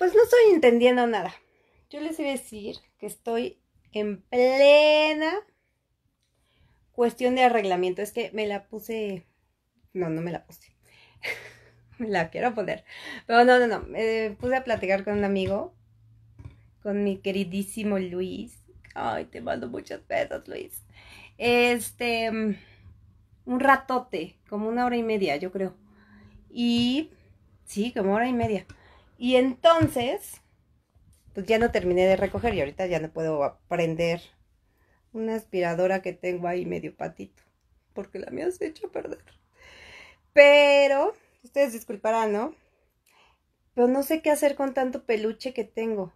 Pues no estoy entendiendo nada. Yo les iba a decir que estoy en plena cuestión de arreglamiento. Es que me la puse... No, no me la puse. me la quiero poner. Pero no, no, no. Me puse a platicar con un amigo, con mi queridísimo Luis. Ay, te mando muchas besos, Luis. Este, mm, un ratote, como una hora y media, yo creo. Y, sí, como hora y media. Y entonces, pues ya no terminé de recoger y ahorita ya no puedo prender una aspiradora que tengo ahí medio patito, porque la me has hecho perder. Pero, ustedes disculparán, ¿no? Pero no sé qué hacer con tanto peluche que tengo.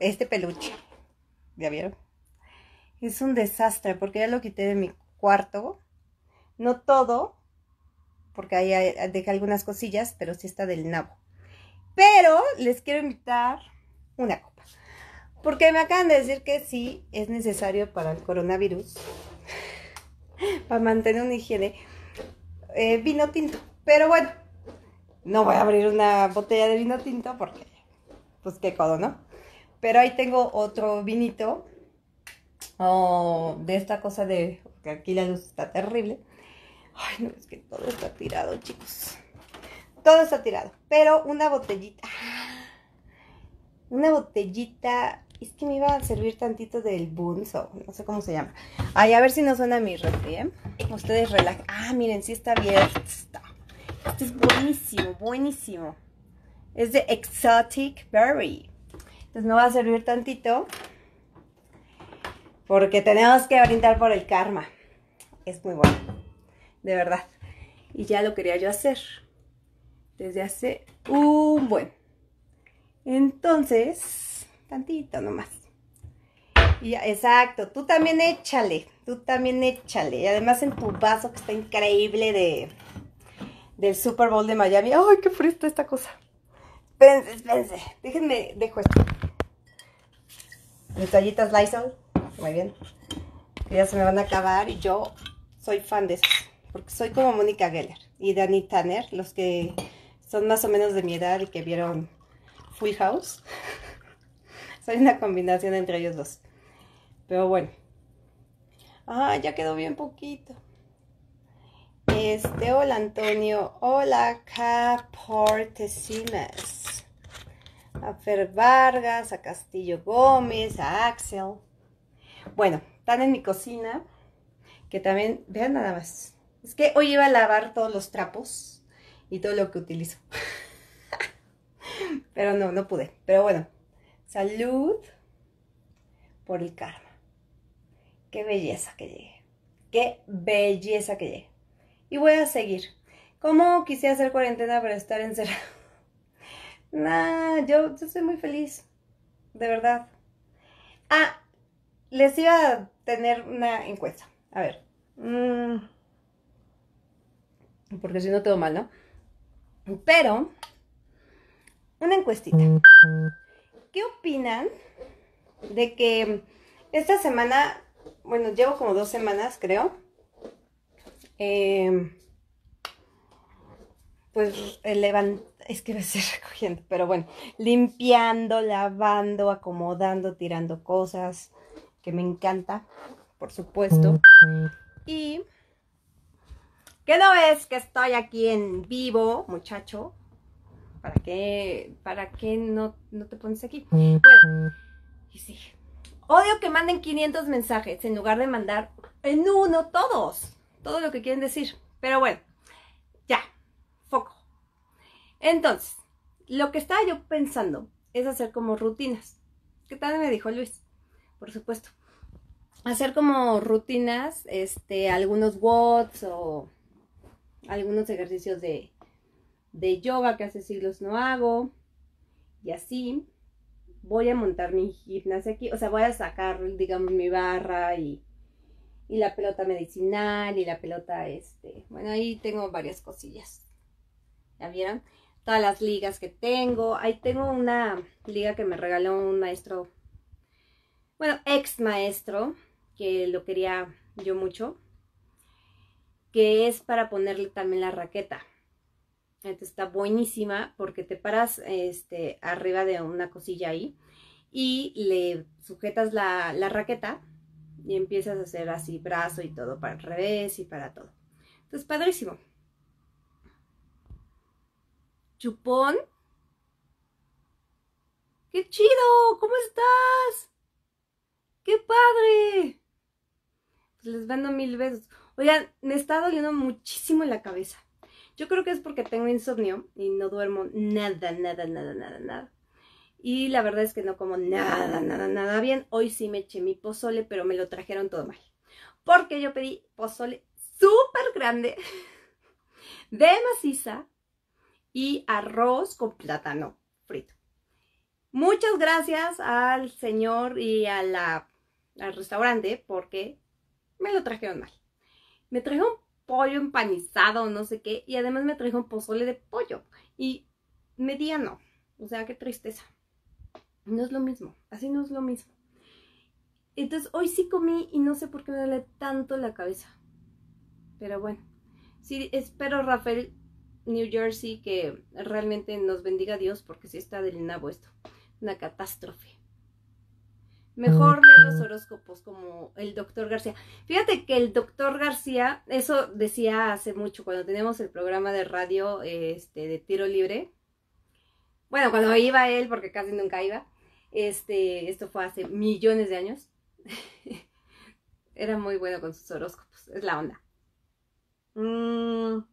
Este peluche, ¿ya vieron? Es un desastre porque ya lo quité de mi cuarto. No todo, porque ahí dejé algunas cosillas, pero sí está del nabo. Pero les quiero invitar una copa. Porque me acaban de decir que sí es necesario para el coronavirus, para mantener una higiene, eh, vino tinto. Pero bueno, no voy a abrir una botella de vino tinto porque, pues qué codo, ¿no? Pero ahí tengo otro vinito, oh, de esta cosa de que aquí la luz está terrible. Ay, no, es que todo está tirado, chicos todo está tirado. Pero una botellita. Una botellita. Es que me iba a servir tantito del bunzo. No sé cómo se llama. Ay, a ver si no suena mi refri, ¿eh? Ustedes relajan. Ah, miren, sí está abierto. Esto este es buenísimo, buenísimo. Es de Exotic Berry. Entonces no va a servir tantito. Porque tenemos que brindar por el karma. Es muy bueno. De verdad. Y ya lo quería yo hacer desde hace un buen. Entonces, tantito nomás. Y exacto, tú también échale, tú también échale. Y además en tu vaso que está increíble de del Super Bowl de Miami. ¡Ay, qué frío esta cosa! Espérense, espérense. Déjenme, dejo esto. Mis toallitas Lysol. Muy bien. Que ya se me van a acabar y yo soy fan de eso. Porque soy como Mónica Geller y Dani Tanner, los que son más o menos de mi edad y que vieron Full House. Soy una combinación entre ellos dos. Pero bueno. Ah, ya quedó bien poquito. Este, hola Antonio. Hola, Caportesinas. A Fer Vargas, a Castillo Gómez, a Axel. Bueno, están en mi cocina. Que también, vean nada más. Es que hoy iba a lavar todos los trapos y todo lo que utilizo. Pero no, no pude. Pero bueno, salud por el karma. Qué belleza que llegué Qué belleza que llegué Y voy a seguir. ¿Cómo quise hacer cuarentena para estar encerrado? Nah, yo, yo muy feliz. De verdad. Ah, les iba a tener una encuesta. A ver. Mm, porque si no todo mal, ¿no? Pero, una encuestita. ¿Qué opinan de que esta semana, bueno, llevo como dos semanas, creo, em, pues levantando. es que voy a ser recogiendo, pero bueno, limpiando, lavando, acomodando, tirando cosas, que me encanta, por supuesto. Y que no ves que estoy aquí en vivo, muchacho. ¿Para qué, para qué no, no te pones aquí? Bueno, y Odio que manden 500 mensajes en lugar de mandar en uno todos, todo lo que quieren decir. Pero bueno, ya, foco. Entonces, lo que estaba yo pensando es hacer como rutinas. ¿Qué tal me dijo Luis? Por supuesto. Hacer como rutinas, este, algunos watts o algunos ejercicios de, de yoga que hace siglos no hago. Y así voy a montar mi gimnasia aquí. O sea, voy a sacar, digamos, mi barra y, y la pelota medicinal y la pelota, este. Bueno, ahí tengo varias cosillas. ¿Ya vieron? Todas las ligas que tengo. Ahí tengo una liga que me regaló un maestro, bueno, ex maestro, que lo quería yo mucho que es para ponerle también la raqueta. esto está buenísima porque te paras este, arriba de una cosilla ahí y le sujetas la, raqueta y empiezas a hacer así brazo y todo para el revés y para todo. Entonces, padrísimo. Chupón. ¡Qué chido! ¿Cómo estás? ¡Qué padre! Pues les mando mil besos. Oigan, me está doliendo muchísimo la cabeza. Yo creo que es porque tengo insomnio y no duermo nada, nada, nada, nada, nada. Y la verdad es que no como nada, nada, nada bien. Hoy sí me eché mi pozole, pero me lo trajeron todo mal. Porque yo pedí pozole súper grande, de maciza y arroz con plátano frito. Muchas gracias al señor y al restaurante porque me lo trajeron mal me trajo un pollo empanizado, no sé qué, y además me trajo un pozole de pollo. Y mediano, o sea, qué tristeza. No es lo mismo, así no es lo mismo. Entonces hoy sí comí y no sé por qué me duele tanto la cabeza. Pero bueno, sí, espero Rafael New Jersey que realmente nos bendiga Dios porque si sí está del nabo esto. Una catástrofe. Mejor los horóscopos como el doctor García. Fíjate que el doctor García, eso decía hace mucho cuando tenemos el programa de radio este, de tiro libre. Bueno, cuando iba él, porque casi nunca iba. Este, esto fue hace millones de años. Era muy bueno con sus horóscopos. Es la onda. Mm.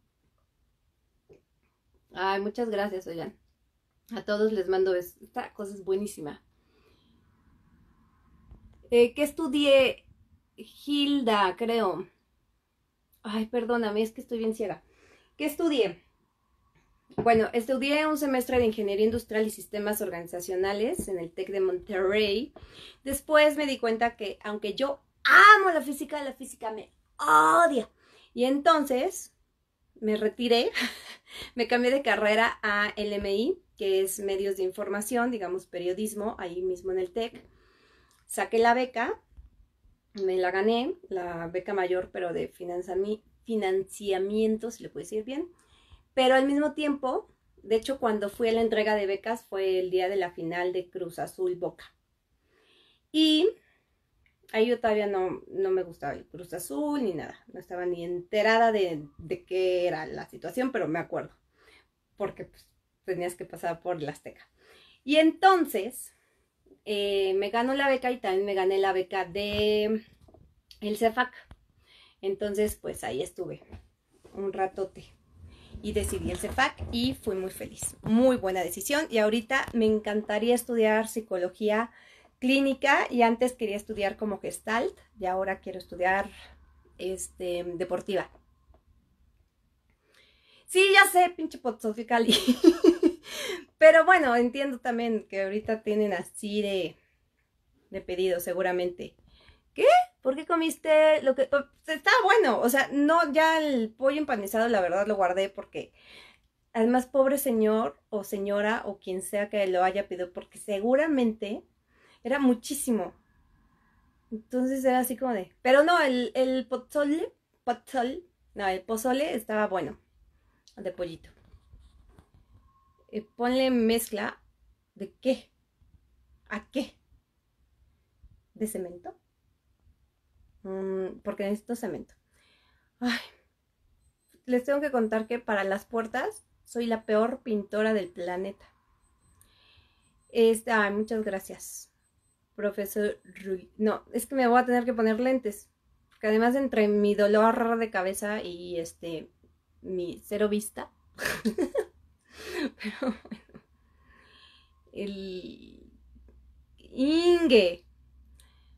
Ay, muchas gracias, Oyan. A todos les mando Esta cosa es buenísima. Eh, ¿Qué estudié Hilda, creo. Ay, perdóname, es que estoy bien ciega. ¿Qué estudié? Bueno, estudié un semestre de Ingeniería Industrial y Sistemas Organizacionales en el TEC de Monterrey. Después me di cuenta que aunque yo amo la física, la física me odia. Y entonces me retiré, me cambié de carrera a LMI, que es Medios de Información, digamos periodismo, ahí mismo en el TEC saqué la beca, me la gané, la beca mayor, pero de financiamiento, si le puedes decir bien. Pero al mismo tiempo, de hecho, cuando fui a la entrega de becas fue el día de la final de Cruz Azul Boca. Y ahí yo todavía no, no me gustaba el Cruz Azul ni nada. No estaba ni enterada de, qué era la situación, pero me acuerdo. Porque pues, tenías que pasar por la Azteca. Y entonces eh, me ganó la beca y también me gané la beca de el CEFAC. Entonces, pues ahí estuve un ratote y decidí el CEFAC y fui muy feliz. Muy buena decisión y ahorita me encantaría estudiar psicología clínica y antes quería estudiar como gestalt y ahora quiero estudiar este, deportiva. Sí, ya sé, pinche cali Pero bueno, entiendo también que ahorita tienen así de, pedido, seguramente. ¿Qué? ¿Por qué comiste lo que.? Estaba bueno. O sea, no, ya el pollo empanizado, la verdad, lo guardé porque. Además, pobre señor o señora o quien sea que lo haya pedido, porque seguramente era muchísimo. Entonces era así como de. Pero no, el, el pozole. Pozole. No, el pozole estaba bueno. De pollito. Eh, ponle mezcla de qué, a qué, de cemento, mm, porque necesito cemento. Ay, les tengo que contar que para las puertas soy la peor pintora del planeta. Este, muchas gracias, profesor Rui No, es que me voy a tener que poner lentes. Que además entre mi dolor de cabeza y este mi cero vista. Pero bueno. El. Inge.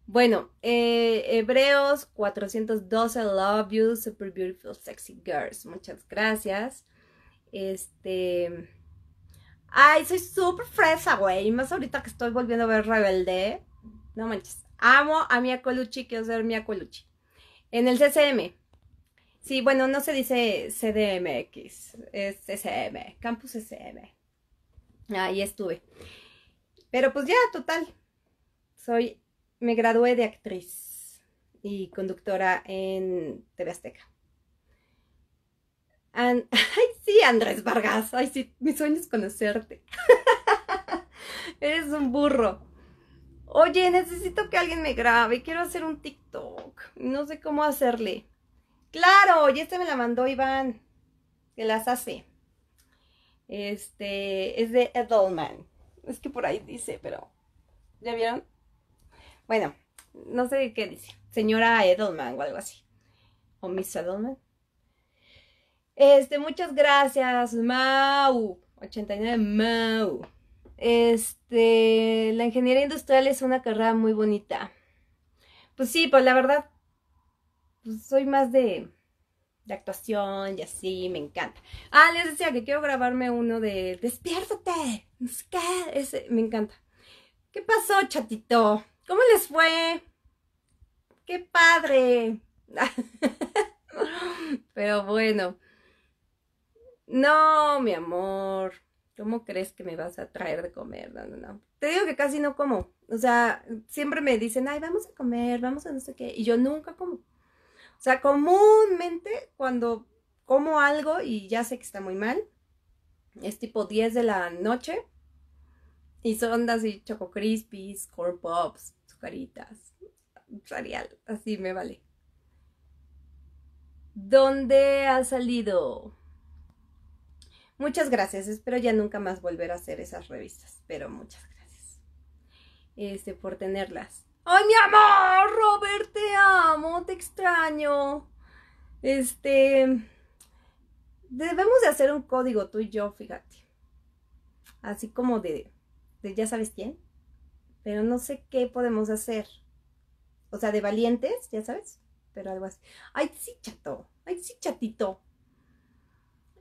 Bueno, eh, Hebreos 412, love you, super beautiful, sexy girls. Muchas gracias. Este. Ay, soy super fresa, güey. Más ahorita que estoy volviendo a ver Rebelde. No manches. Amo a Mia Colucci, quiero ser Mia Colucci. En el CCM, Sí, bueno, no se dice CDMX, es SM, Campus SM. Ahí estuve. Pero pues ya, total. Soy, me gradué de actriz y conductora en TV Azteca. ay, sí, Andrés Vargas. Ay, sí, mi sueño es conocerte. Eres un burro. Oye, necesito que alguien me grabe. Quiero hacer un TikTok. No sé cómo hacerle. Claro, y esta me la mandó Iván, que las hace. Este, es de Edelman. Es que por ahí dice, pero... ¿Ya vieron? Bueno, no sé qué dice. Señora Edelman o algo así. O Miss Edelman. Este, muchas gracias, Mau. 89 Mau. Este, la ingeniería industrial es una carrera muy bonita. Pues sí, pues la verdad, pues, soy más de, actuación y así, me encanta. Ah, les decía que quiero grabarme uno de Despiértate, ese, me encanta. ¿Qué pasó, chatito? ¿Cómo les fue? ¡Qué padre! Pero bueno. No, mi amor. ¿Cómo crees que me vas a traer de comer? no, no. Te digo que casi no como. O sea, siempre me dicen, ay, vamos a comer, vamos a no sé qué. Y yo nunca como. O sea, comúnmente cuando como algo y ya sé que está muy mal, es tipo 10 de la noche y son así choco crispies, Core pops, sucaritas, cereal, así me vale. ¿Dónde ha salido? Muchas gracias, espero ya nunca más volver a hacer esas revistas, pero muchas gracias este, por tenerlas. ¡Ay, mi amor! Robert, te amo, te extraño. Este... Debemos de hacer un código tú y yo, fíjate. Así como de... de ya sabes quién. Pero no sé qué podemos hacer. O sea, de valientes, ya sabes. Pero algo así. ¡Ay, sí, chato! ¡Ay, sí, chatito!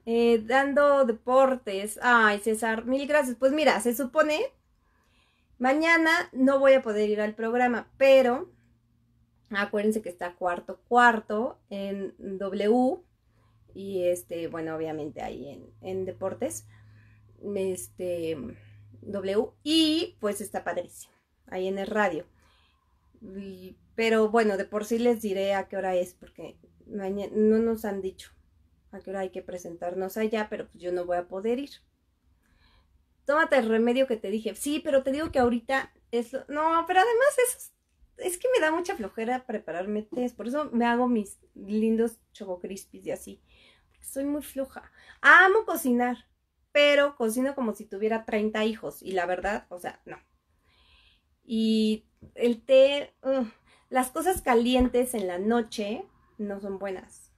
Eh, dando deportes. Ay, César, mil gracias. Pues mira, se supone Mañana no voy a poder ir al programa, pero acuérdense que está cuarto cuarto en W y este, bueno, obviamente ahí en, deportes, este W y pues está padrísimo, ahí en el radio. pero bueno, de por sí les diré a qué hora es porque no nos han dicho a qué hora hay que presentarnos allá, pero pues yo no voy a poder ir tómate el remedio que te dije. Sí, pero te digo que ahorita es... Lo... No, pero además eso es, que me da mucha flojera prepararme tés. Por eso me hago mis lindos choco y así. soy muy floja. Amo cocinar, pero cocino como si tuviera 30 hijos. Y la verdad, o sea, no. Y el té... las cosas calientes en la noche no son buenas.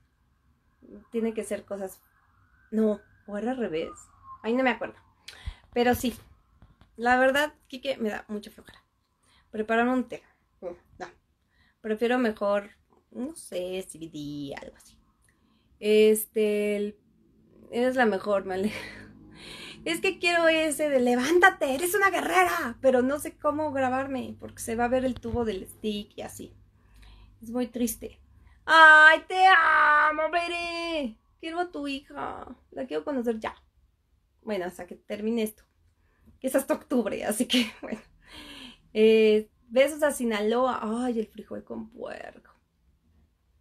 Tiene que ser cosas... No, o era al revés. Ahí no me acuerdo. Pero sí, la verdad, Kike, me da mucha flojera. Preparar un té. Mm, no, prefiero mejor, no sé, CBD, algo así. Este, eres la mejor, me Es que quiero ese de levántate, eres una guerrera, pero no sé cómo grabarme porque se va a ver el tubo del stick y así. Es muy triste. ¡Ay, te amo, Bere! Quiero a tu hija. La quiero conocer ya. Bueno, hasta que termine esto que es hasta octubre, así que bueno. Eh, besos a Sinaloa, ay, el frijol con puerco.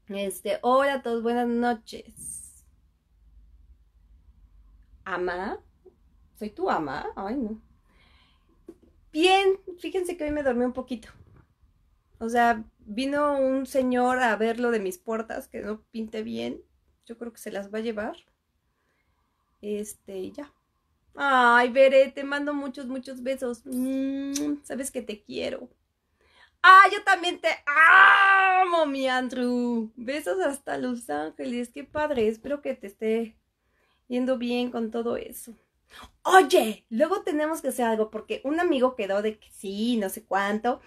Este, hola a todos, buenas noches. Ama, soy tu ama, ay no. Bien, fíjense que hoy me dormí un poquito. O sea, vino un señor a ver lo de mis puertas, que no pinte bien. Yo creo que se las va a llevar. Este, ya. Ay, Veré, te mando muchos, muchos besos. Mm, sabes que te quiero. Ay, ah, yo también te amo, mi Andrew. Besos hasta Los Ángeles. Qué padre. Espero que te esté yendo bien con todo eso. Oye, luego tenemos que hacer algo porque un amigo quedó de que sí, no sé cuánto,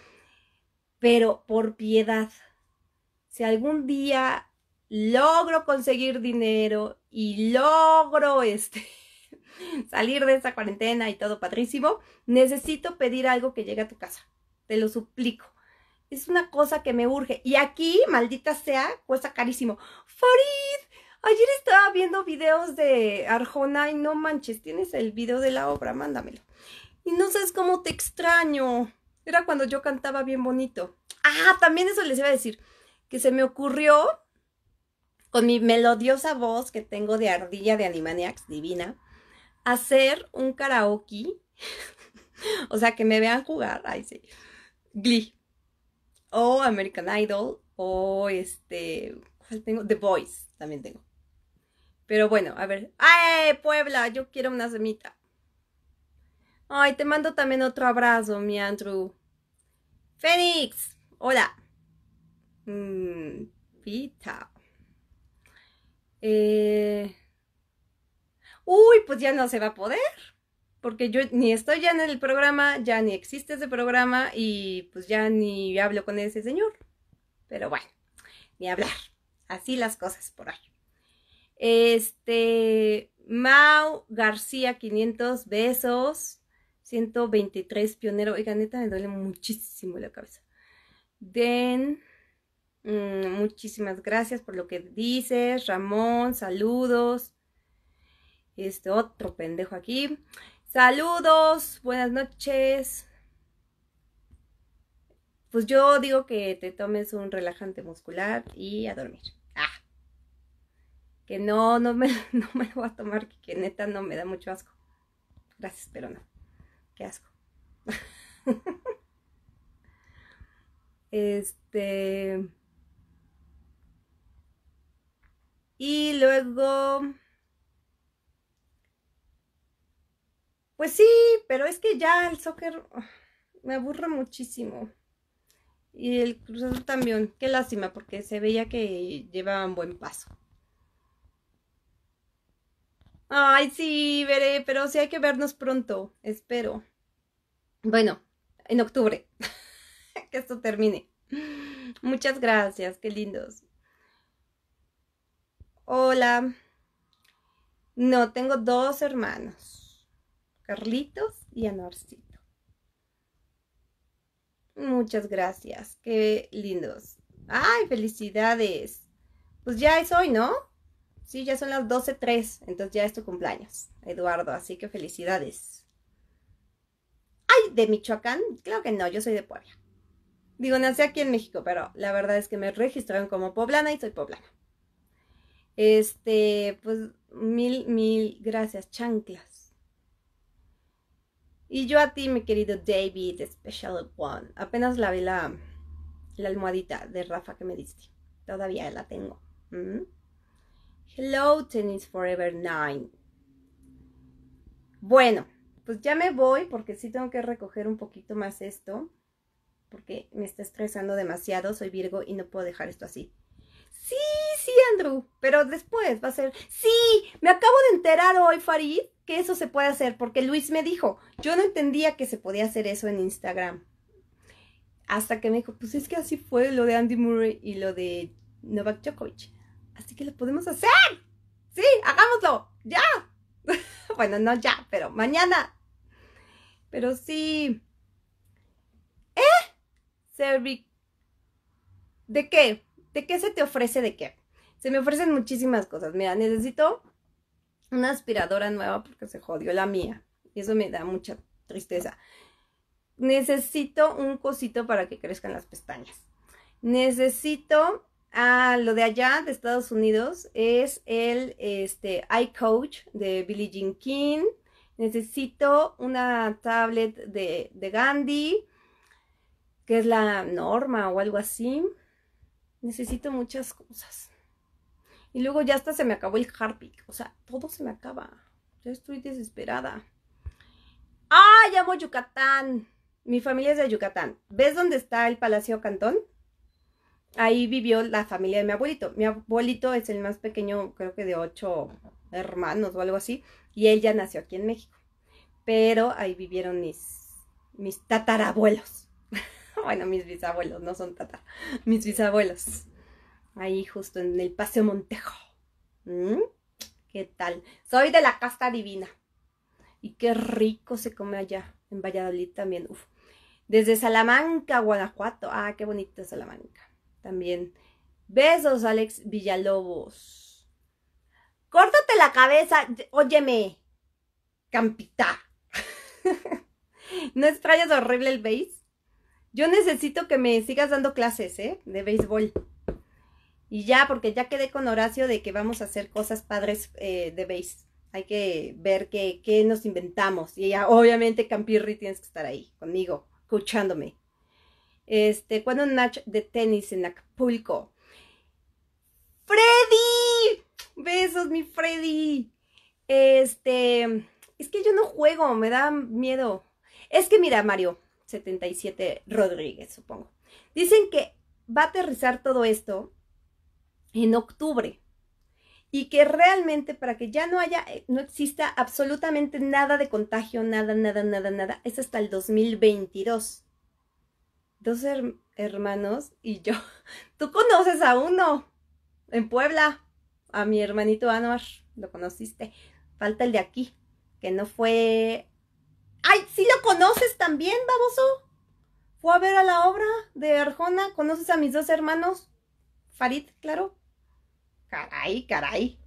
pero por piedad. Si algún día logro conseguir dinero y logro este salir de esa cuarentena y todo padrísimo, necesito pedir algo que llegue a tu casa. Te lo suplico. Es una cosa que me urge. Y aquí, maldita sea, cuesta carísimo. Farid, ayer estaba viendo videos de Arjona y no manches, tienes el video de la obra, mándamelo. Y no sabes cómo te extraño. Era cuando yo cantaba bien bonito. Ah, también eso les iba a decir, que se me ocurrió con mi melodiosa voz que tengo de ardilla de Animaniacs, divina hacer un karaoke, o sea, que me vean jugar, ay sí, Glee, o American Idol, o este, ¿cuál tengo? The Voice, también tengo. Pero bueno, a ver, ¡ay, Puebla! Yo quiero una semita. Ay, te mando también otro abrazo, mi Andrew. Fénix, hola. Pita. Mm, eh uy, pues ya no se va a poder, porque yo ni estoy ya en el programa, ya ni existe ese programa y pues ya ni hablo con ese señor. Pero bueno, ni hablar. Así las cosas por ahí. Este, Mau García, 500 besos, 123 pionero. Oiga, neta, me duele muchísimo la cabeza. Den, mm, muchísimas gracias por lo que dices. Ramón, saludos. Este otro pendejo aquí. Saludos, buenas noches. Pues yo digo que te tomes un relajante muscular y a dormir. Ah. Que no, no me, lo voy a tomar, que, que neta no me da mucho asco. Gracias, pero no. Qué asco. este. Y luego Pues sí, pero es que ya el soccer ah, me aburre muchísimo. Y el Cruz también. Qué lástima, porque se veía que llevaban buen paso. Ay, sí, veré, pero sí hay que vernos pronto, espero. Bueno, en octubre. que esto termine. Muchas gracias, qué lindos. Hola. No, tengo dos hermanos. Carlitos y a Muchas gracias, qué lindos. ¡Ay, felicidades! Pues ya es hoy, ¿no? Sí, ya son las 12.03, entonces ya es tu cumpleaños, Eduardo, así que felicidades. ¡Ay, de Michoacán! Claro que no, yo soy de Puebla. Digo, nací aquí en México, pero la verdad es que me registraron como poblana y soy poblana. Este, pues mil, mil gracias, chanclas. Y yo a ti, mi querido David, Special One. Apenas lavé la, la almohadita de Rafa que me diste. Todavía la tengo. Mm. Hello, Tennis Forever 9. Bueno, pues ya me voy porque sí tengo que recoger un poquito más esto. Porque me está estresando demasiado. Soy Virgo y no puedo dejar esto así. ¡Sí! sí, Andrew, pero después va a ser, sí, me acabo de enterar hoy, Farid, que eso se puede hacer, porque Luis me dijo, yo no entendía que se podía hacer eso en Instagram. Hasta que me dijo, pues es que así fue lo de Andy Murray y lo de Novak Djokovic. Así que lo podemos hacer. Sí, hagámoslo. Ya. bueno, no ya, pero mañana. Pero sí. ¿Eh? ¿De qué? ¿De qué se te ofrece de qué? Se me ofrecen muchísimas cosas. Mira, necesito una aspiradora nueva porque se jodió la mía. Y eso me da mucha tristeza. Necesito un cosito para que crezcan las pestañas. Necesito a ah, lo de allá, de Estados Unidos, es el este, iCoach de Billie Jean King. Necesito una tablet de, Gandhi, que es la norma o algo así. Necesito muchas cosas. Y luego ya hasta se me acabó el Harpic. O sea, todo se me acaba. Ya estoy desesperada. ¡Ah! Llamo Yucatán. Mi familia es de Yucatán. ¿Ves dónde está el Palacio Cantón? Ahí vivió la familia de mi abuelito. Mi abuelito es el más pequeño, creo que de ocho hermanos o algo así. Y él ya nació aquí en México. Pero ahí vivieron mis, mis tatarabuelos. bueno, mis bisabuelos, no son tatar. Mis bisabuelos ahí justo en el Paseo Montejo. ¿Mm? ¿Qué tal? Soy de la casta divina. Y qué rico se come allá, en Valladolid también. Desde Salamanca, Guanajuato. Ah, qué bonito Salamanca. También. Besos, Alex Villalobos. Córtate la cabeza. Óyeme. Campita. ¿No extrañas horrible el béis? Yo necesito que me sigas dando clases, ¿eh? De béisbol. Y ya, porque ya quedé con Horacio de que vamos a hacer cosas padres eh, de base. Hay que ver qué, qué nos inventamos. Y ya, obviamente, Campirri tienes que estar ahí conmigo, escuchándome. Este, cuando un match de tenis en Acapulco. ¡Freddy! Besos, mi Freddy. Este, es que yo no juego, me da miedo. Es que mira, Mario 77 Rodríguez, supongo. Dicen que va a aterrizar todo esto en octubre y que realmente para que ya no haya, eh, no exista absolutamente nada de contagio, nada, nada, nada, nada, es hasta el 2022. Dos hermanos y yo, tú conoces a uno en Puebla, a mi hermanito Anuar, lo conociste, falta el de aquí, que no fue... ¡Ay, sí lo conoces también, baboso! Fue a ver a la obra de Arjona, conoces a mis dos hermanos, Farid, claro, Caray, caray.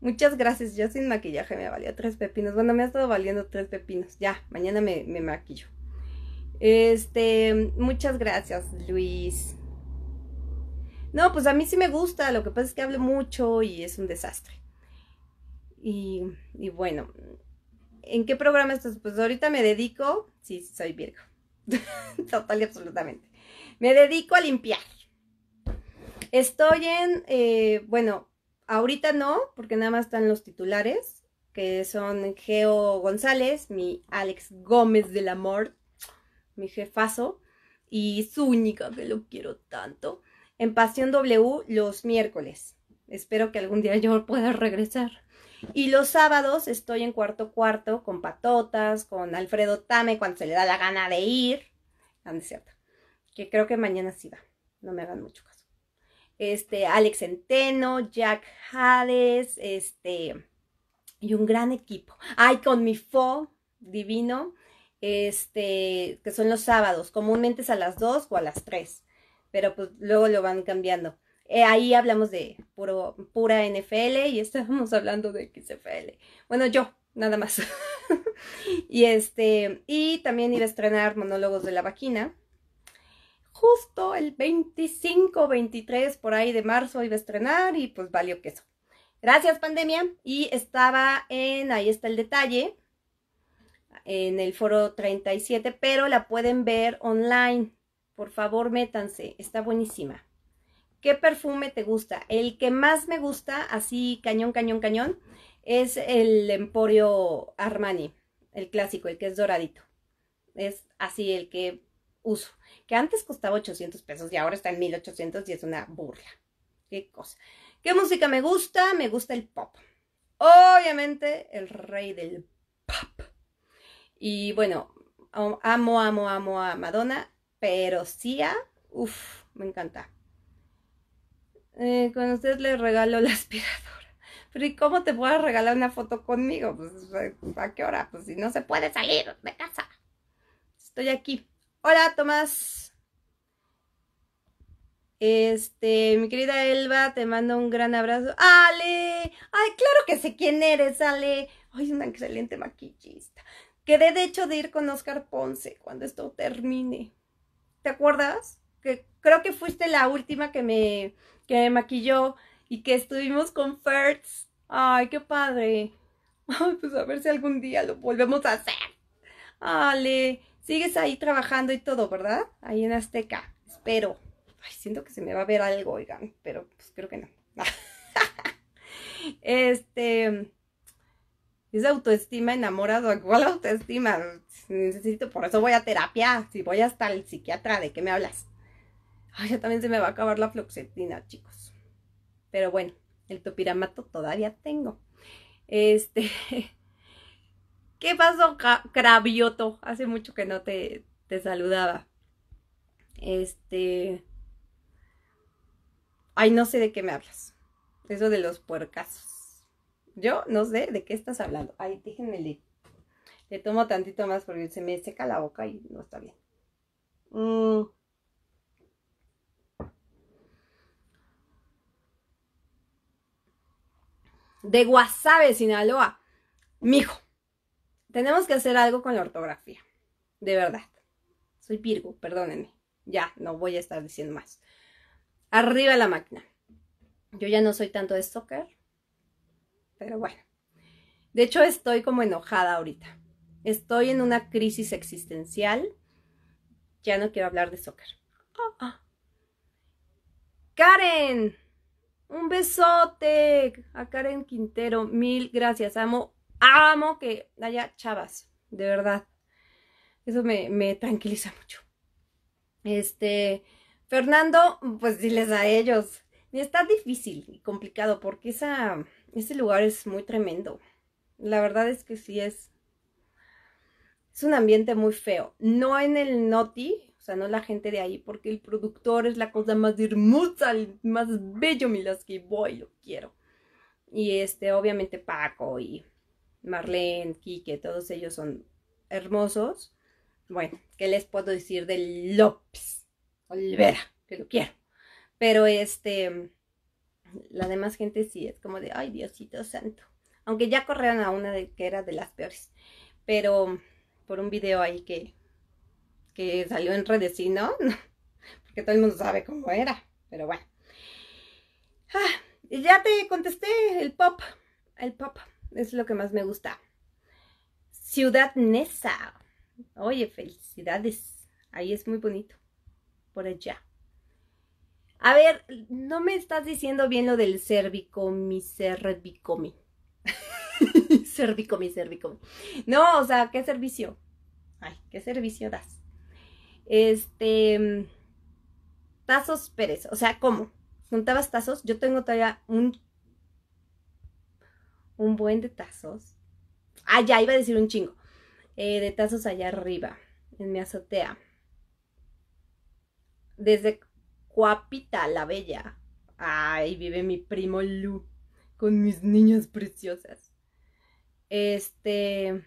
Muchas gracias. Yo sin maquillaje me valió tres pepinos. Bueno, me ha estado valiendo tres pepinos. Ya, mañana me, me maquillo. Este, muchas gracias, Luis. No, pues a mí sí me gusta. Lo que pasa es que hablo mucho y es un desastre. Y, y bueno, ¿en qué programa estás? Pues ahorita me dedico. Sí, soy Virgo. Total y absolutamente. Me dedico a limpiar. Estoy en, eh, bueno, ahorita no, porque nada más están los titulares, que son Geo González, mi Alex Gómez del Amor, mi jefazo, y Zúñiga, que lo quiero tanto, en Pasión W los miércoles. Espero que algún día yo pueda regresar. Y los sábados estoy en cuarto cuarto con Patotas, con Alfredo Tame cuando se le da la gana de ir. Tan ah, cierto. Que creo que mañana sí va. No me hagan mucho caso este, Alex Centeno, Jack Hades, este, y un gran equipo. Ay, con mi fo divino, este, que son los sábados, comúnmente es a las 2 o a las 3, pero pues luego lo van cambiando. Eh, ahí hablamos de puro, pura NFL y estamos hablando de XFL. Bueno, yo, nada más. y este, y también iba a estrenar Monólogos de la Vaquina, justo el 25, 23 por ahí de marzo iba a estrenar y pues valió queso. Gracias pandemia y estaba en, ahí está el detalle, en el foro 37, pero la pueden ver online. Por favor, métanse, está buenísima. ¿Qué perfume te gusta? El que más me gusta, así cañón, cañón, cañón, es el Emporio Armani, el clásico, el que es doradito. Es así el que uso, que antes costaba 800 pesos y ahora está en 1800 y es una burla. Qué cosa. ¿Qué música me gusta? Me gusta el pop. Obviamente el rey del pop. Y bueno, amo, amo, amo a Madonna, pero a. uff, me encanta. Eh, con usted le regalo la aspiradora. Pero ¿y cómo te voy a regalar una foto conmigo? Pues, ¿a qué hora? Pues si no se puede salir de casa. Estoy aquí. Hola, Tomás. Este, mi querida Elba, te mando un gran abrazo. ¡Ale! ¡Ay, claro que sé quién eres, Ale! ¡Ay, es una excelente maquillista! Quedé de hecho de ir con Oscar Ponce cuando esto termine. ¿Te acuerdas? Que creo que fuiste la última que me, maquilló y que estuvimos con Fertz. ¡Ay, qué padre! Ay, pues a ver si algún día lo volvemos a hacer. Ale, Sigues ahí trabajando y todo, ¿verdad? Ahí en Azteca. Espero. Ay, siento que se me va a ver algo, oigan, pero pues creo que no. este. Es autoestima enamorado. ¿Cuál autoestima? Necesito, por eso voy a terapia. Si voy hasta el psiquiatra, ¿de qué me hablas? Ay, ya también se me va a acabar la floxetina, chicos. Pero bueno, el topiramato todavía tengo. Este. ¿Qué pasó, Cravioto? Hace mucho que no te, saludaba. Este. Ay, no sé de qué me hablas. Eso de los puercas. Yo no sé de qué estás hablando. Ay, déjenme le, le tomo tantito más porque se me seca la boca y no está bien. Mm. De Guasave, Sinaloa. Mijo, tenemos que hacer algo con la ortografía. De verdad. Soy Virgo, perdónenme. Ya, no voy a estar diciendo más. Arriba la máquina. Yo ya no soy tanto de soccer. pero bueno. De hecho, estoy como enojada ahorita. Estoy en una crisis existencial. Ya no quiero hablar de soccer. Ah, ah. Karen, un besote a Karen Quintero. Mil gracias. Amo amo que haya chavas, de verdad. Eso me, tranquiliza mucho. Este, Fernando, pues diles a ellos. Está difícil y complicado porque ese lugar es muy tremendo. La verdad es que sí es. Es un ambiente muy feo. No en el Noti, o sea, no la gente de ahí, porque el productor es la cosa más hermosa, el más bello, las que voy, lo quiero. Y este, obviamente Paco y Marlene, Kike, todos ellos son hermosos. Bueno, ¿qué les puedo decir de López Olvera? Que lo quiero. Pero este, la demás gente sí es como de, ay, Diosito santo. Aunque ya corrieron a una de, que era de las peores. Pero por un video ahí que, que salió en redes, ¿no? Porque todo el mundo sabe cómo era. Pero bueno. Ah, ya te contesté el pop. El pop es lo que más me gusta. Ciudad Nesa. Oye, felicidades. Ahí es muy bonito. Por allá. A ver, no me estás diciendo bien lo del cervicomi, cervicomi. cervicomi, cervicomi. No, o sea, ¿qué servicio? Ay, ¿qué servicio das? Este. Mm, tazos Pérez. O sea, ¿cómo? Juntabas tazos. Yo tengo todavía un un buen de tazos. Ah, ya, iba a decir un chingo. Eh, de tazos allá arriba, en mi azotea. Desde Cuapita, la bella. Ahí vive mi primo Lu, con mis niñas preciosas. Este.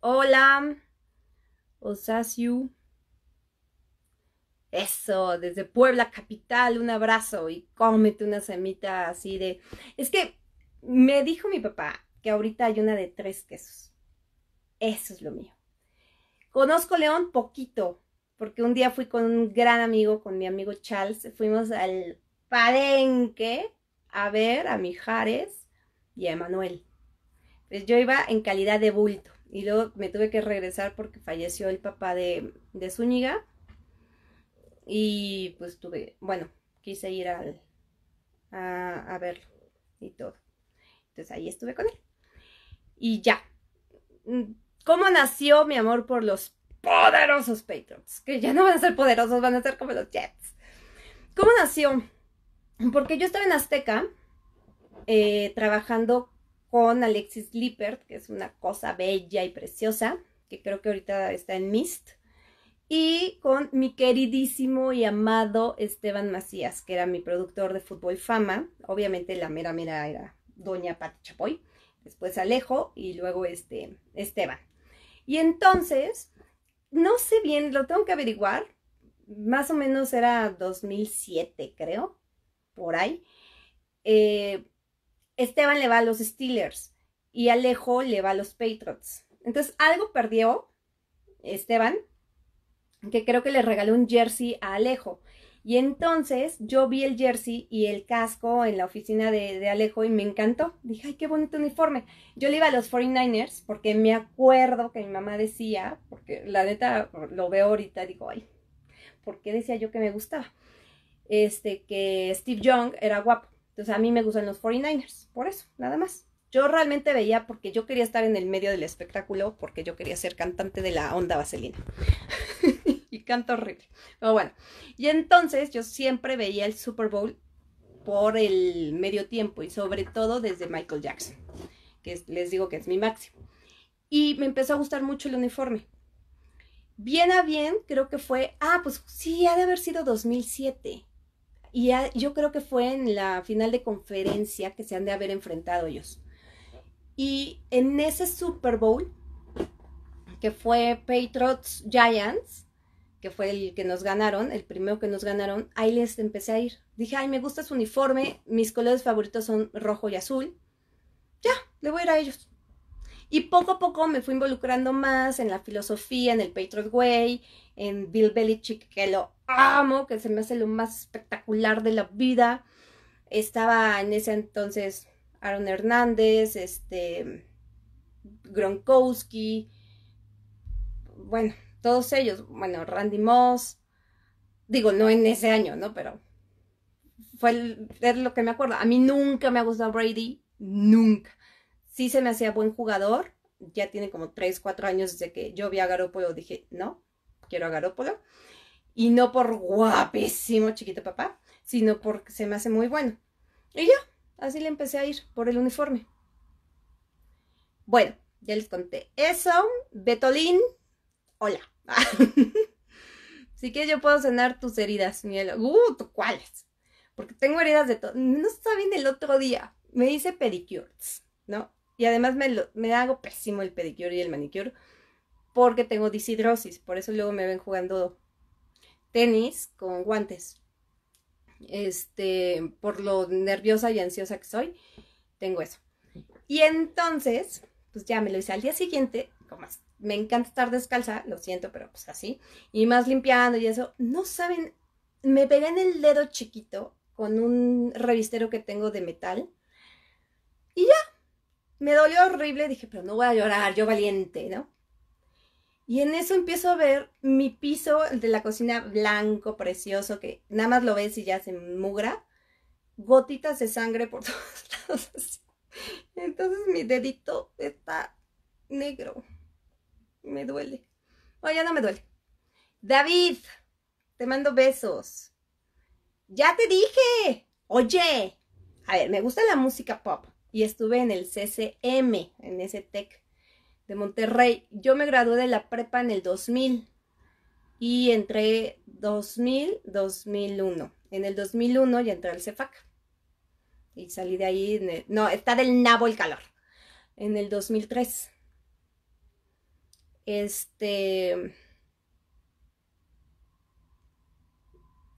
Hola. Osasiu. Eso, desde Puebla capital, un abrazo y cómete una semita así de... Es que me dijo mi papá que ahorita hay una de tres quesos. Eso es lo mío. Conozco León poquito, porque un día fui con un gran amigo, con mi amigo Charles, fuimos al Padenque a ver a Mijares y a Emanuel. Pues yo iba en calidad de bulto y luego me tuve que regresar porque falleció el papá de, Zúñiga y pues tuve, bueno, quise ir al, a, a verlo y todo. Entonces ahí estuve con él. Y ya. Mm, ¿Cómo nació mi amor por los poderosos Patriots? Que ya no van a ser poderosos, van a ser como los Jets. ¿Cómo nació? Porque yo estaba en Azteca eh, trabajando con Alexis Lippert, que es una cosa bella y preciosa, que creo que ahorita está en Mist, y con mi queridísimo y amado Esteban Macías, que era mi productor de Fútbol Fama. Obviamente la mera mera era doña Pati Chapoy, después Alejo y luego este, Esteban. Y entonces, no sé bien, lo tengo que averiguar, más o menos era 2007, creo, por ahí. Eh, Esteban le va a los Steelers y Alejo le va a los Patriots. Entonces, algo perdió Esteban, que creo que le regaló un jersey a Alejo. Y entonces yo vi el jersey y el casco en la oficina de, Alejo y me encantó. Dije, ay, qué bonito uniforme. Yo le iba a los 49ers porque me acuerdo que mi mamá decía, porque la neta lo veo ahorita, digo, ay, Porque decía yo que me gustaba? Este, que Steve Young era guapo. Entonces a mí me gustan los 49ers, por eso, nada más. Yo realmente veía porque yo quería estar en el medio del espectáculo, porque yo quería ser cantante de la onda vaselina. y canto horrible. Pero bueno, y entonces yo siempre veía el Super Bowl por el medio tiempo y sobre todo desde Michael Jackson, que les digo que es mi máximo. Y me empezó a gustar mucho el uniforme. Bien a bien, creo que fue, ah, pues sí, ha de haber sido 2007. Y yo creo que fue en la final de conferencia que se han de haber enfrentado ellos. Y en ese Super Bowl, que fue Patriots Giants, fue el que nos ganaron, el primero que nos ganaron, ahí les empecé a ir. Dije, ay, me gusta su uniforme, mis colores favoritos son rojo y azul. Ya, le voy a ir a ellos. Y poco a poco me fui involucrando más en la filosofía, en el Patriot Way, en Bill Belichick, que lo amo, que se me hace lo más espectacular de la vida. Estaba en ese entonces Aaron Hernández, este, Gronkowski, bueno, todos ellos, bueno, Randy Moss, digo, no en ese año, ¿no? Pero fue lo que me acuerdo. A mí nunca me ha gustado Brady, nunca. Sí se me hacía buen jugador, ya tiene como 3, 4 años desde que yo vi a Garópolo, dije, no, quiero a Garópolo. Y no por guapísimo chiquito papá, sino porque se me hace muy bueno. Y yo, así le empecé a ir por el uniforme. Bueno, ya les conté eso. Betolín, hola. Así que yo puedo sanar tus heridas, mielo. Uh, ¿tú cuáles? Porque tengo heridas de todo. No saben el otro día. Me hice pedicures, ¿no? Y además me, hago pésimo el pedicure y el manicure porque tengo disidrosis. Por eso luego me ven jugando tenis con guantes. Este, por lo nerviosa y ansiosa que soy, tengo eso. Y entonces, pues ya me lo hice al día siguiente, como me encanta estar descalza, lo siento, pero pues así, y más limpiando y eso, no saben, me pegué en el dedo chiquito con un revistero que tengo de metal y ya, me dolió horrible, dije, pero no voy a llorar, yo valiente, ¿no? Y en eso empiezo a ver mi piso de la cocina blanco, precioso, que nada más lo ves y ya se mugra, gotitas de sangre por todos lados. Entonces mi dedito está negro. Me duele. Oh, ya no me duele. David, te mando besos. Ya te dije. Oye. A ver, me gusta la música pop. Y estuve en el CCM, en ese tech de Monterrey. Yo me gradué de la prepa en el 2000 y entré 2000, 2001. En el 2001 ya entré al CEFAC. Y salí de ahí. no, está del nabo el calor. En el 2003. Este...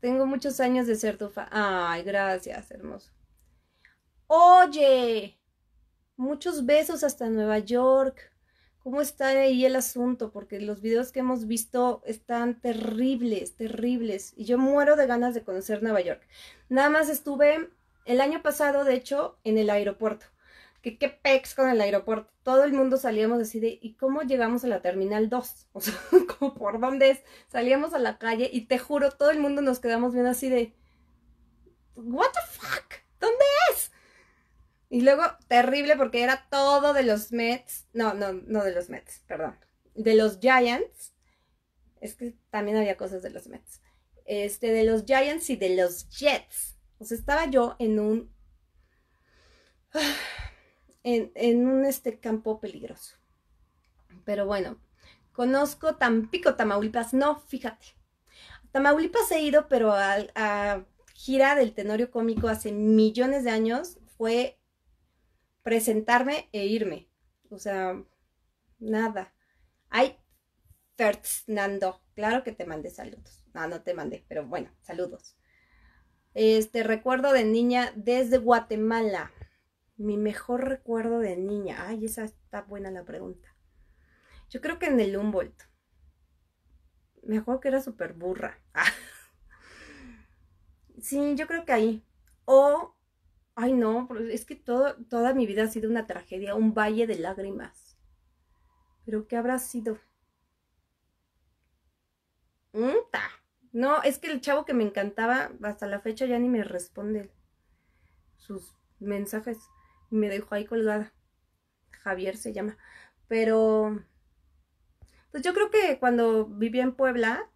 Tengo muchos años de ser tu fan. Ay, gracias, hermoso. Oye, muchos besos hasta Nueva York. ¿Cómo está ahí el asunto? Porque los videos que hemos visto están terribles, terribles. Y yo muero de ganas de conocer Nueva York. Nada más estuve el año pasado, de hecho, en el aeropuerto que qué pex con el aeropuerto. Todo el mundo salíamos así de, ¿y cómo llegamos a la terminal 2? O sea, como por dónde es. Salíamos a la calle y te juro, todo el mundo nos quedamos viendo así de, ¿what the fuck? ¿Dónde es? Y luego, terrible porque era todo de los Mets. No, no, no de los Mets, perdón. De los Giants. Es que también había cosas de los Mets. Este, de los Giants y de los Jets. O sea, estaba yo en un en, un este campo peligroso. Pero bueno, conozco Tampico, Tamaulipas, no, fíjate. Tamaulipas he ido, pero a, a gira del Tenorio Cómico hace millones de años fue presentarme e irme. O sea, nada. Ay, Fernando, claro que te mandé saludos. No, no te mandé, pero bueno, saludos. Este recuerdo de niña desde Guatemala. Mi mejor recuerdo de niña. Ay, esa está buena la pregunta. Yo creo que en el Humboldt. mejor que era super burra. sí, yo creo que ahí. O, ay no, es que todo, toda mi vida ha sido una tragedia, un valle de lágrimas. Pero ¿qué habrá sido? No, es que el chavo que me encantaba hasta la fecha ya ni me responde sus mensajes y me dejó ahí colgada. Javier se llama. Pero, pues yo creo que cuando vivía en Puebla,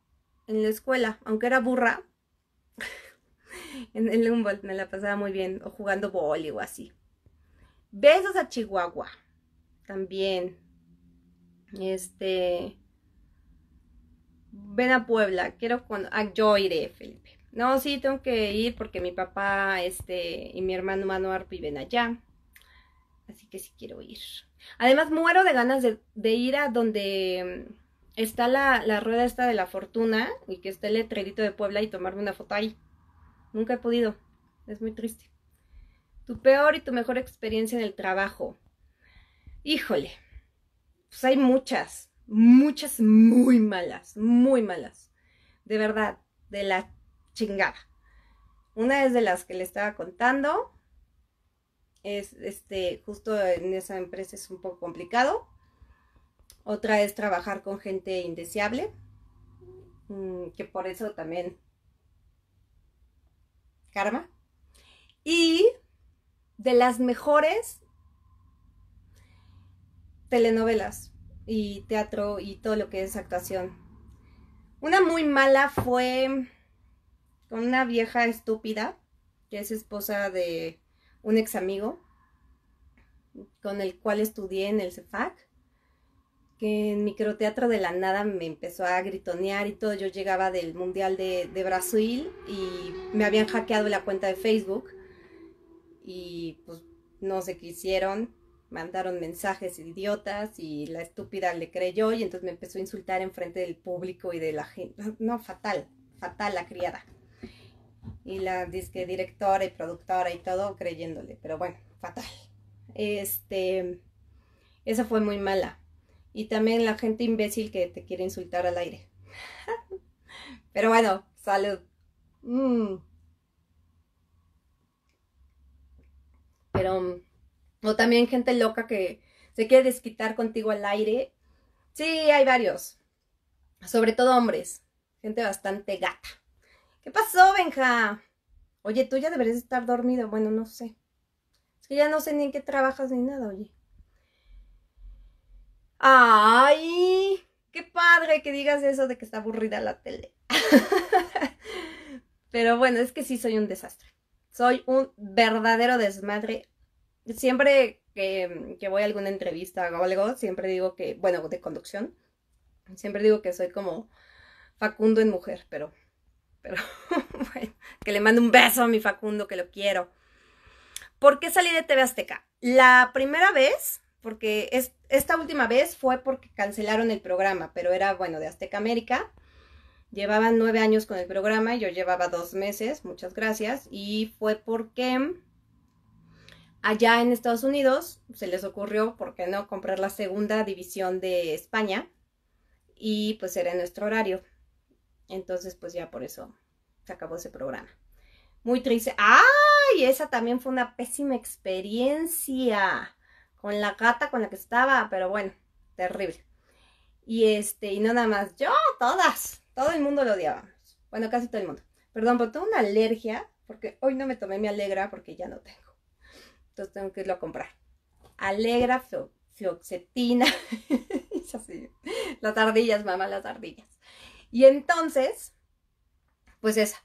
en la escuela, aunque era burra, en el Humboldt me la pasaba muy bien, o jugando boli o así. Besos a Chihuahua, también. Este, ven a Puebla, quiero cuando Ah, yo iré, Felipe. No, sí, tengo que ir porque mi papá este, y mi hermano Manuel viven allá. Así que sí quiero ir. Además, muero de ganas de, ir a donde mm, está la, rueda esta de la fortuna y que esté el letrerito de Puebla y tomarme una foto ahí. Nunca he podido. Es muy triste. Tu peor y tu mejor experiencia en el trabajo. Híjole. Pues hay muchas, muchas muy malas, muy malas. De verdad, de la chingada. Una es de las que le estaba contando es este, justo en esa empresa es un poco complicado. Otra es trabajar con gente indeseable, mm, que por eso también karma. Y de las mejores telenovelas y teatro y todo lo que es actuación. Una muy mala fue con una vieja estúpida, que es esposa de un ex amigo con el cual estudié en el CEFAC, que en microteatro de la nada me empezó a gritonear y todo. Yo llegaba del Mundial de, Brasil y me habían hackeado la cuenta de Facebook y pues no sé qué hicieron, mandaron mensajes idiotas y la estúpida le creyó y entonces me empezó a insultar en frente del público y de la gente. No, fatal, fatal la criada y la disque directora y productora y todo creyéndole, pero bueno, fatal. Este, esa fue muy mala. Y también la gente imbécil que te quiere insultar al aire. pero bueno, salud. Mm. Pero, o también gente loca que se quiere desquitar contigo al aire. Sí, hay varios. Sobre todo hombres. Gente bastante gata. ¿Qué pasó, Benja? Oye, tú ya deberías estar dormido. Bueno, no sé. Es que ya no sé ni en qué trabajas ni nada, oye. ¡Ay! ¡Qué padre que digas eso de que está aburrida la tele! Pero bueno, es que sí soy un desastre. Soy un verdadero desmadre. Siempre que, voy a alguna entrevista o algo, siempre digo que, bueno, de conducción, siempre digo que soy como Facundo en mujer, pero pero bueno, que le mando un beso a mi Facundo, que lo quiero. ¿Por qué salí de TV Azteca? La primera vez, porque es, esta última vez fue porque cancelaron el programa, pero era bueno de Azteca América. Llevaban nueve años con el programa, yo llevaba dos meses, muchas gracias, y fue porque allá en Estados Unidos se les ocurrió, ¿por qué no?, comprar la segunda división de España y pues era nuestro horario. Entonces, pues ya por eso se acabó ese programa. Muy triste. ¡Ay! Esa también fue una pésima experiencia con la gata con la que estaba, pero bueno, terrible. Y este, y no nada más yo, todas, todo el mundo lo odiábamos. Bueno, casi todo el mundo. Perdón, pero tengo una alergia, porque hoy no me tomé mi alegra porque ya no tengo. Entonces tengo que irlo a comprar. Alegra, fioxetina. las ardillas, mamá, las ardillas. Y entonces, pues esa.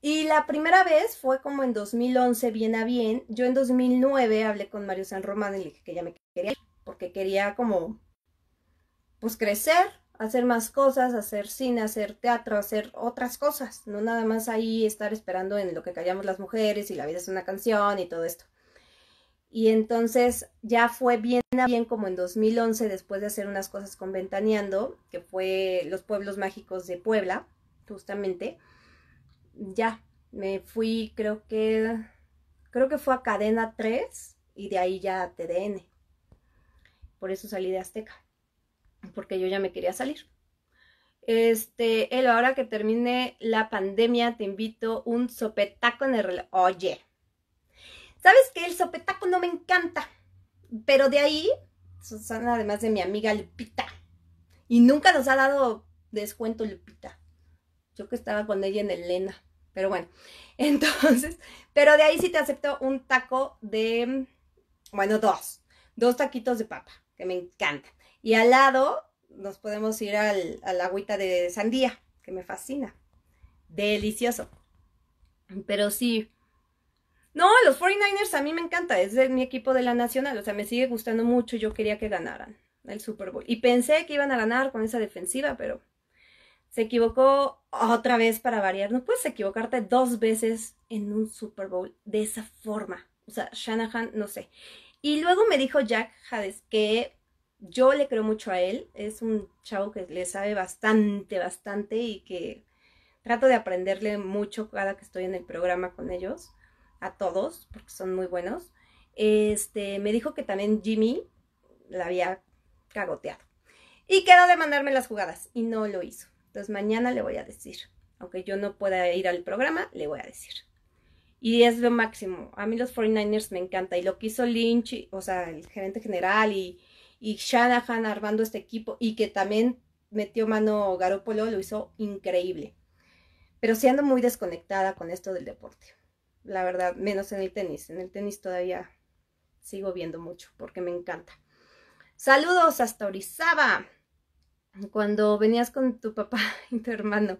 Y la primera vez fue como en 2011, bien a bien. Yo en 2009 hablé con Mario San Román y le dije que ella me quería, porque quería como, pues crecer, hacer más cosas, hacer cine, hacer teatro, hacer otras cosas, no nada más ahí estar esperando en lo que callamos las mujeres y la vida es una canción y todo esto. Y entonces ya fue bien bien como en 2011, después de hacer unas cosas con Ventaneando, que fue los pueblos mágicos de Puebla, justamente, ya me fui, creo que, creo que fue a Cadena 3 y de ahí ya a TDN. Por eso salí de Azteca, porque yo ya me quería salir. Este, el ahora que termine la pandemia, te invito un sopetaco en el reloj. Oye, ¿Sabes que El sopetaco no me encanta, pero de ahí Susana, además de mi amiga Lupita. Y nunca nos ha dado descuento Lupita. Yo que estaba con ella en Elena. Pero bueno, entonces, pero de ahí sí te acepto un taco de, bueno, dos, dos taquitos de papa, que me encanta. Y al lado nos podemos ir al, a agüita de sandía, que me fascina. Delicioso. Pero sí, no, los 49ers a mí me encanta, es mi equipo de la Nacional, o sea, me sigue gustando mucho, yo quería que ganaran el Super Bowl. Y pensé que iban a ganar con esa defensiva, pero se equivocó otra vez para variar. No puedes equivocarte dos veces en un Super Bowl de esa forma. O sea, Shanahan, no sé. Y luego me dijo Jack Hades que yo le creo mucho a él. Es un chavo que le sabe bastante, bastante y que trato de aprenderle mucho cada que estoy en el programa con ellos a todos, porque son muy buenos. Este, me dijo que también Jimmy la había cagoteado. Y quedó de mandarme las jugadas y no lo hizo. Entonces mañana le voy a decir. Aunque yo no pueda ir al programa, le voy a decir. Y es lo máximo. A mí los 49ers me encanta. Y lo que hizo Lynch, o sea, el gerente general y, Shanahan armando este equipo y que también metió mano Garoppolo lo hizo increíble. Pero siendo muy desconectada con esto del deporte la verdad, menos en el tenis. En el tenis todavía sigo viendo mucho porque me encanta. Saludos hasta Orizaba, cuando venías con tu papá y tu hermano.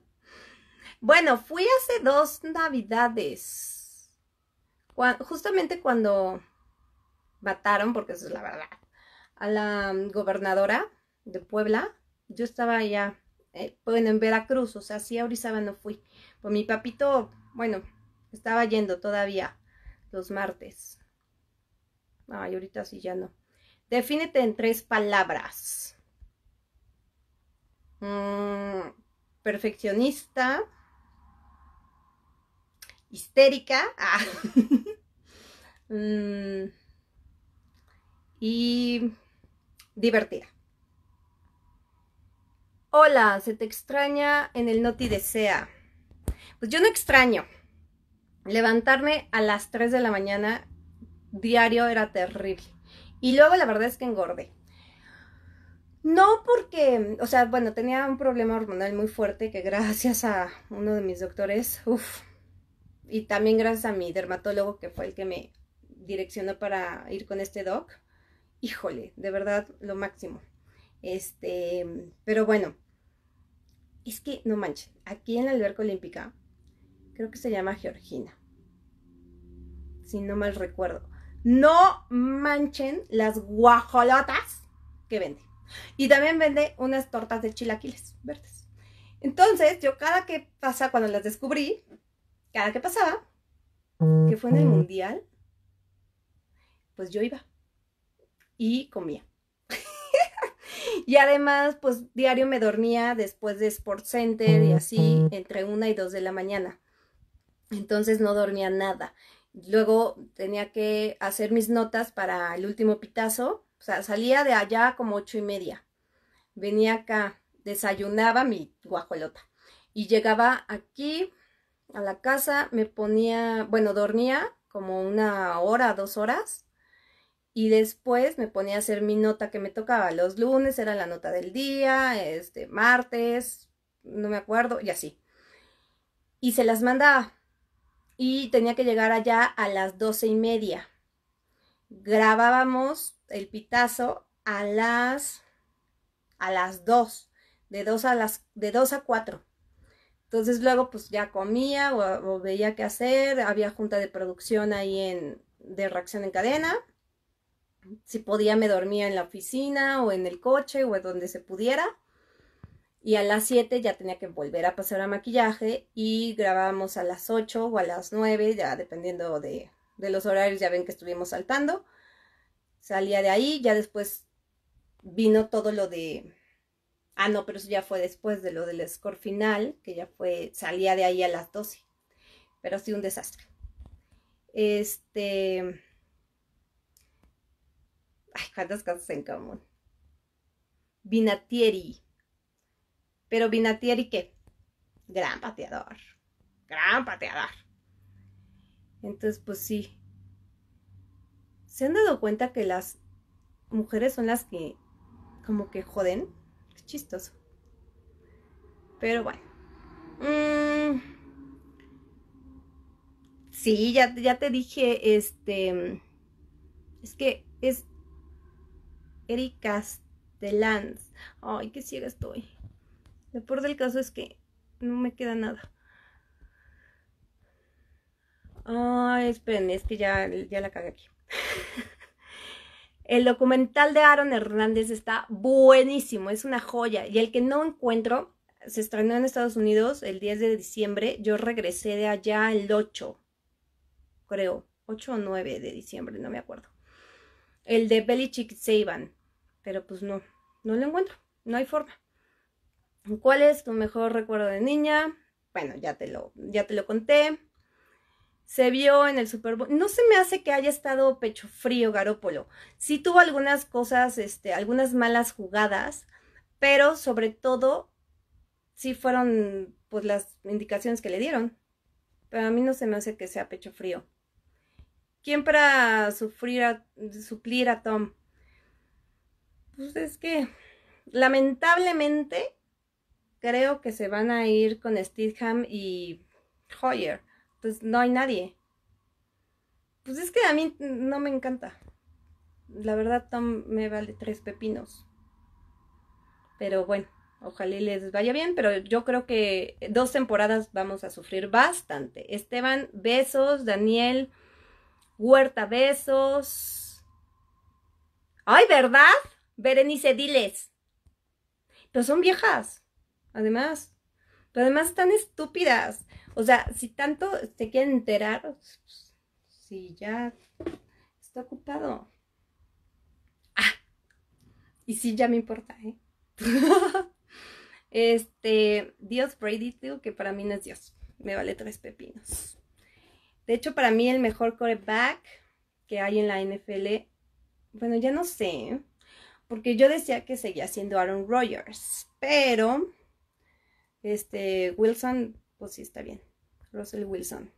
Bueno, fui hace dos navidades, justamente cuando mataron, porque eso es la verdad, a la mm, gobernadora de Puebla. Yo estaba allá, eh, bueno, en Veracruz, o sea, sí a Orizaba no fui. Pues mi papito, bueno, estaba yendo todavía los martes. Ay, ahorita sí ya no. Defínete en tres palabras. Mm, perfeccionista. Histérica. Ah. Mm, y divertida. Hola, se te extraña en el Noti Desea. Pues yo no extraño levantarme a las 3 de la mañana diario era terrible. Y luego la verdad es que engordé. No porque, o sea, bueno, tenía un problema hormonal muy fuerte que gracias a uno de mis doctores, uff, y también gracias a mi dermatólogo que fue el que me direccionó para ir con este doc, híjole, de verdad lo máximo. Este, pero bueno, es que no manches, aquí en la alberca olímpica, creo que se llama Georgina, si no mal recuerdo. No manchen las guajolotas que vende. Y también vende unas tortas de chilaquiles verdes. Entonces, yo cada que pasa, cuando las descubrí, cada que pasaba, que fue en el mundial, pues yo iba y comía. y además, pues diario me dormía después de Sports Center y así, entre una y dos de la mañana. Entonces no dormía nada. Luego tenía que hacer mis notas para el último pitazo. O sea, salía de allá como ocho y media. Venía acá, desayunaba mi guajolota. Y llegaba aquí a la casa, me ponía, bueno, dormía como una hora, dos horas. Y después me ponía a hacer mi nota que me tocaba. Los lunes era la nota del día, este, martes, no me acuerdo, y así. Y se las mandaba y tenía que llegar allá a las doce y media. Grabábamos el pitazo a las a las dos, de dos a las de dos a cuatro. Entonces luego pues ya comía o, veía qué hacer, había junta de producción ahí en de reacción en cadena. Si podía me dormía en la oficina o en el coche o en donde se pudiera y a las 7 ya tenía que volver a pasar a maquillaje y grabábamos a las 8 o a las 9, ya dependiendo de, los horarios, ya ven que estuvimos saltando. Salía de ahí, ya después vino todo lo de... Ah, no, pero eso ya fue después de lo del score final, que ya fue, salía de ahí a las 12. Pero sí, un desastre. Este... Ay, cuántas cosas en común. Vinatieri, pero Vinatieri, ¿qué? Gran pateador. Gran pateador. Entonces, pues sí. ¿Se han dado cuenta que las mujeres son las que como que joden? Es chistoso. Pero bueno. Mm. Sí, ya, ya te dije, este... Es que es Erika Castellans. Ay, qué ciega estoy. Lo por del caso es que no me queda nada. Ay, esperen, es que ya, ya la cagué aquí. el documental de Aaron Hernández está buenísimo, es una joya. Y el que no encuentro, se estrenó en Estados Unidos el 10 de diciembre. Yo regresé de allá el 8, creo, 8 o 9 de diciembre, no me acuerdo. El de Belichick Saban, pero pues no, no lo encuentro, no hay forma. ¿Cuál es tu mejor recuerdo de niña? Bueno, ya te lo, ya te lo conté. Se vio en el Super Bowl. No se me hace que haya estado pecho frío Garópolo. Sí tuvo algunas cosas, este, algunas malas jugadas, pero sobre todo sí fueron pues las indicaciones que le dieron. Pero a mí no se me hace que sea pecho frío. ¿Quién para sufrir a, suplir a Tom? Pues es que lamentablemente creo que se van a ir con Steadham y Hoyer. Pues no hay nadie. Pues es que a mí no me encanta. La verdad, me vale tres pepinos. Pero bueno, ojalá les vaya bien. Pero yo creo que dos temporadas vamos a sufrir bastante. Esteban, besos. Daniel, Huerta, besos. ¡Ay, verdad! Berenice, diles. Pero son viejas además. Pero además están estúpidas. O sea, si tanto se quieren enterar, pues, si ya está ocupado. Ah, y si ya me importa, ¿eh? este, Dios Brady, digo que para mí no es Dios. Me vale tres pepinos. De hecho, para mí el mejor coreback que hay en la NFL, bueno, ya no sé, ¿eh? porque yo decía que seguía siendo Aaron Rodgers, pero este, Wilson, pues sí está bien. Russell Wilson.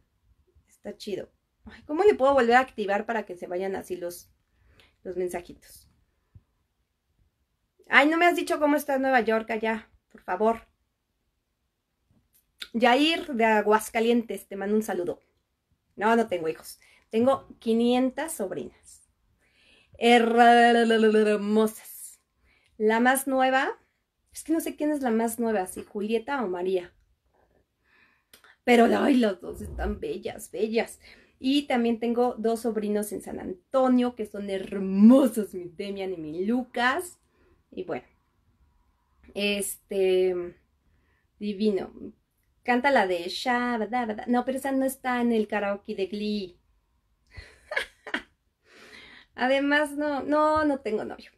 Está chido. Ay, ¿Cómo le puedo volver a activar para que se vayan así los, los mensajitos? Ay, no me has dicho cómo está Nueva York allá, por favor. Jair de Aguascalientes, te mando un saludo. No, no tengo hijos. Tengo 500 sobrinas. Hermosas. La más nueva es que no sé quién es la más nueva, si Julieta o María. Pero, ay, las dos están bellas, bellas. Y también tengo dos sobrinos en San Antonio, que son hermosos, mi Demian y mi Lucas. Y bueno, este, divino. Canta la de ¿verdad? No, pero esa no está en el karaoke de Glee. Además, no, no, no tengo novio.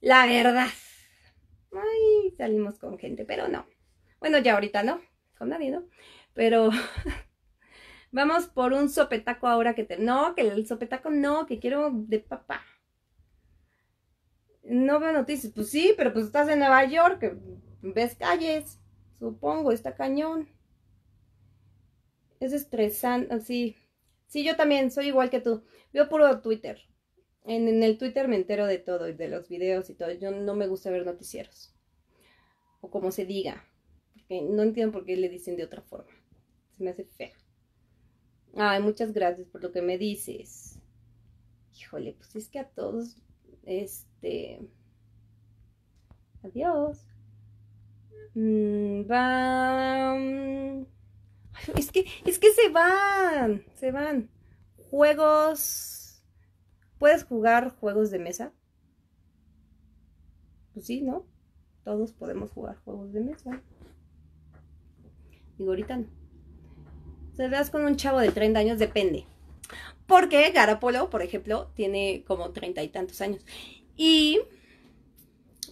La verdad ay, salimos con gente, pero no. Bueno, ya ahorita no, con nadie, ¿no? Pero vamos por un sopetaco ahora que te... No, que el sopetaco no, que quiero de papá. No veo noticias, pues sí, pero pues estás en Nueva York, ves calles, supongo, está cañón. Es estresante, sí. Sí, yo también, soy igual que tú. Veo puro Twitter en, el Twitter me entero de todo y de los videos y todo. Yo no me gusta ver noticieros. O como se diga. Porque no entiendo por qué le dicen de otra forma. Se me hace fea. Ay, muchas gracias por lo que me dices. Híjole, pues es que a todos, este... Adiós. Mm, van. es que, es que se van, se van. Juegos ¿Puedes jugar juegos de mesa? Pues sí, ¿no? Todos podemos jugar juegos de mesa. Digo, ahorita no. das con un chavo de 30 años, depende. Porque Garapolo, por ejemplo, tiene como treinta y tantos años. Y,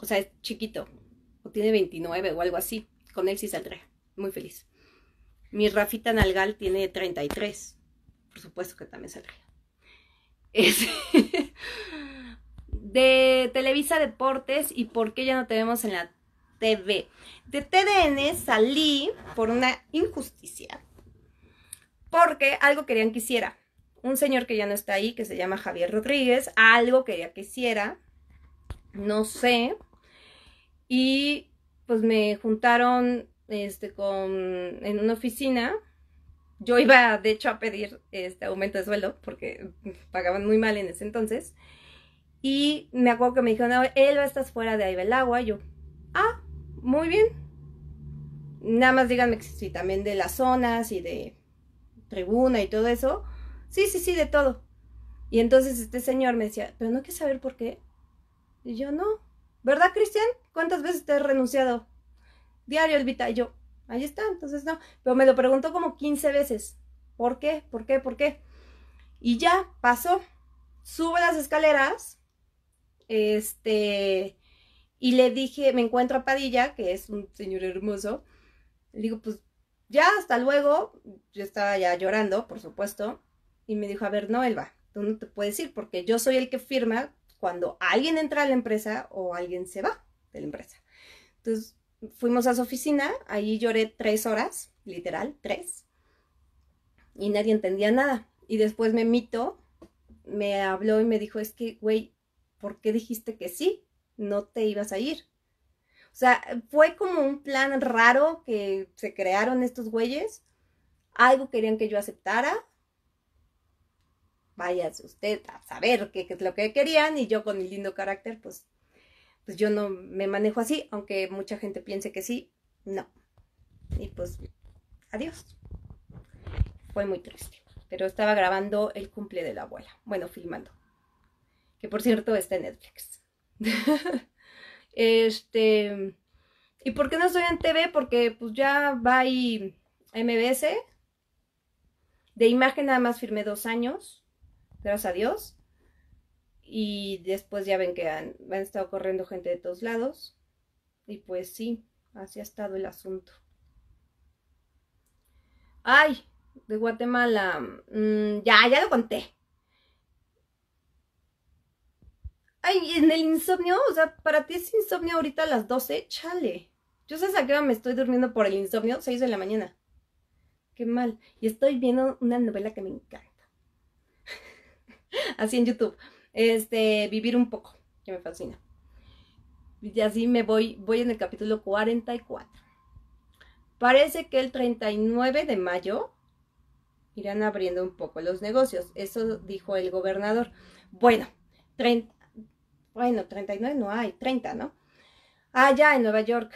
o sea, es chiquito. O tiene 29 o algo así. Con él sí saldré. Muy feliz. Mi Rafita Nalgal tiene 33. Por supuesto que también saldría. Este, de Televisa Deportes y por qué ya no te vemos en la TV. De TDN salí por una injusticia. Porque algo querían que hiciera. Un señor que ya no está ahí, que se llama Javier Rodríguez, algo quería que hiciera. No sé. Y pues me juntaron este, con, en una oficina yo iba, de hecho, a pedir este aumento de sueldo porque pagaban muy mal en ese entonces. Y me acuerdo que me dijeron, no, Elba, estás fuera de ahí del agua. Y yo, ah, muy bien. Nada más díganme si también de las zonas y de tribuna y todo eso. Sí, sí, sí, de todo. Y entonces este señor me decía, pero no quieres saber por qué. Y yo, no. ¿Verdad, Cristian? ¿Cuántas veces te has renunciado? Diario, Elvita. Y yo, ahí está, entonces no. Pero me lo preguntó como 15 veces. ¿Por qué? ¿Por qué? ¿Por qué? Y ya, pasó. Subo las escaleras. Este. Y le dije, me encuentro a Padilla, que es un señor hermoso. Le digo, pues ya, hasta luego. Yo estaba ya llorando, por supuesto. Y me dijo, a ver, no, él va, tú no te puedes ir porque yo soy el que firma cuando alguien entra a la empresa o alguien se va de la empresa. Entonces, fuimos a su oficina, ahí lloré tres horas, literal, tres, y nadie entendía nada. Y después me mito, me habló y me dijo, es que, güey, ¿por qué dijiste que sí? No te ibas a ir. O sea, fue como un plan raro que se crearon estos güeyes. Algo querían que yo aceptara. Váyase usted a saber qué es lo que querían y yo con mi lindo carácter, pues pues, yo no me manejo así, aunque mucha gente piense que sí, no. Y pues, adiós. Fue muy triste, pero estaba grabando el cumple de la abuela, bueno, filmando, que por cierto está en Netflix. este, ¿y por qué no estoy en TV? Porque pues ya va y MBS, de imagen nada más firmé dos años, gracias a Dios. Y después ya ven que han, estado corriendo gente de todos lados. Y pues sí, así ha estado el asunto. Ay, de Guatemala. Mm, ya, ya lo conté. Ay, en el insomnio, o sea, para ti es insomnio ahorita a las 12, chale. Yo sé a me estoy durmiendo por el insomnio, hizo de la mañana. Qué mal. Y estoy viendo una novela que me encanta. Así en YouTube. Este, vivir un poco, que me fascina. Y así me voy, voy en el capítulo 44. Parece que el 39 de mayo irán abriendo un poco los negocios. Eso dijo el gobernador. Bueno, 30, bueno, 39 no hay, 30, ¿no? Allá en Nueva York,